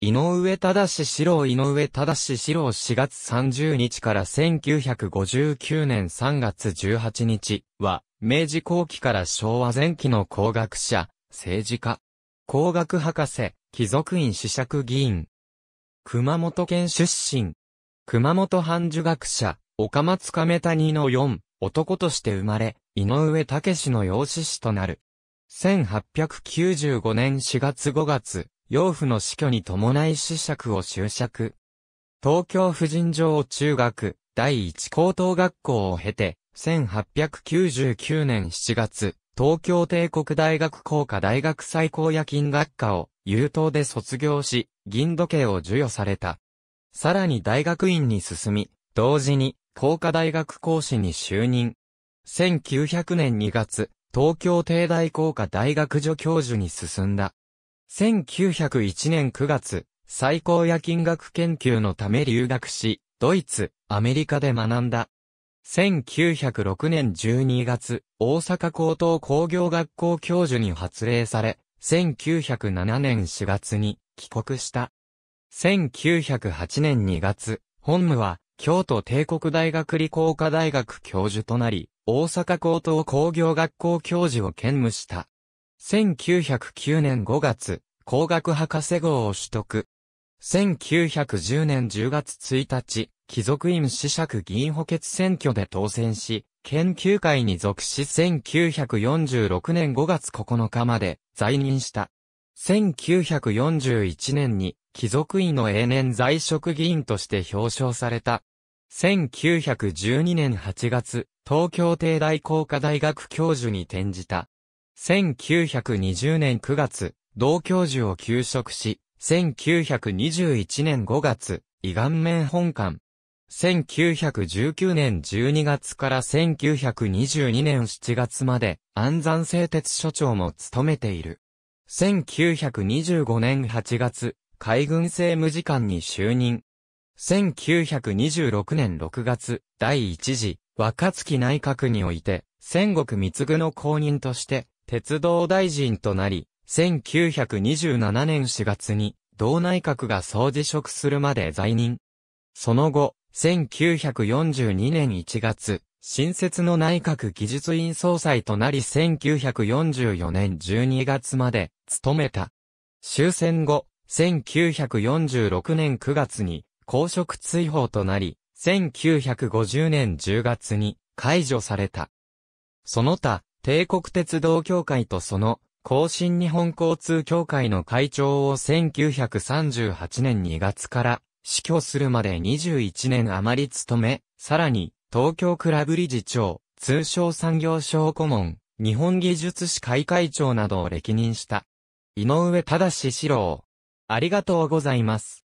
井上忠史郎井上忠史郎4月30日から1959年3月18日は、明治後期から昭和前期の工学者、政治家、工学博士、貴族院司爵議員。熊本県出身。熊本藩儒学者、岡松亀谷の4、男として生まれ、井上武の養子子となる。1895年4月5月、養父の死去に伴い死爵を就職。東京婦人城中学、第一高等学校を経て、1899年7月、東京帝国大学工科大学最高夜勤学科を優等で卒業し、銀時計を授与された。さらに大学院に進み、同時に工科大学講師に就任。1900年2月、東京帝大工科大学助教授に進んだ。1901年9月、最高夜金学研究のため留学し、ドイツ、アメリカで学んだ。1906年12月、大阪高等工業学校教授に発令され、1907年4月に帰国した。1908年2月、本務は京都帝国大学理工科大学教授となり、大阪高等工業学校教授を兼務した。1909年5月、工学博士号を取得。1910年10月1日、貴族院司爵議員補欠選挙で当選し、研究会に属し1946年5月9日まで在任した。1941年に貴族院の永年在職議員として表彰された。1912年8月、東京帝大工科大学教授に転じた。1920年9月、同教授を休職し、1921年5月、胃顔面本館。1919年12月から1922年7月まで、安山製鉄所長も務めている。1925年8月、海軍政務次官に就任。1926年6月、第一次、若月内閣において、戦国三つ具の公認として、鉄道大臣となり、1927年4月に、同内閣が総辞職するまで在任。その後、1942年1月、新設の内閣技術院総裁となり1944年12月まで務めた。終戦後、1946年9月に公職追放となり、1950年10月に解除された。その他、帝国鉄道協会とその、後進日本交通協会の会長を1938年2月から死去するまで21年余り務め、さらに東京クラブ理事長、通商産業省顧問、日本技術士会会長などを歴任した。井上正史郎。ありがとうございます。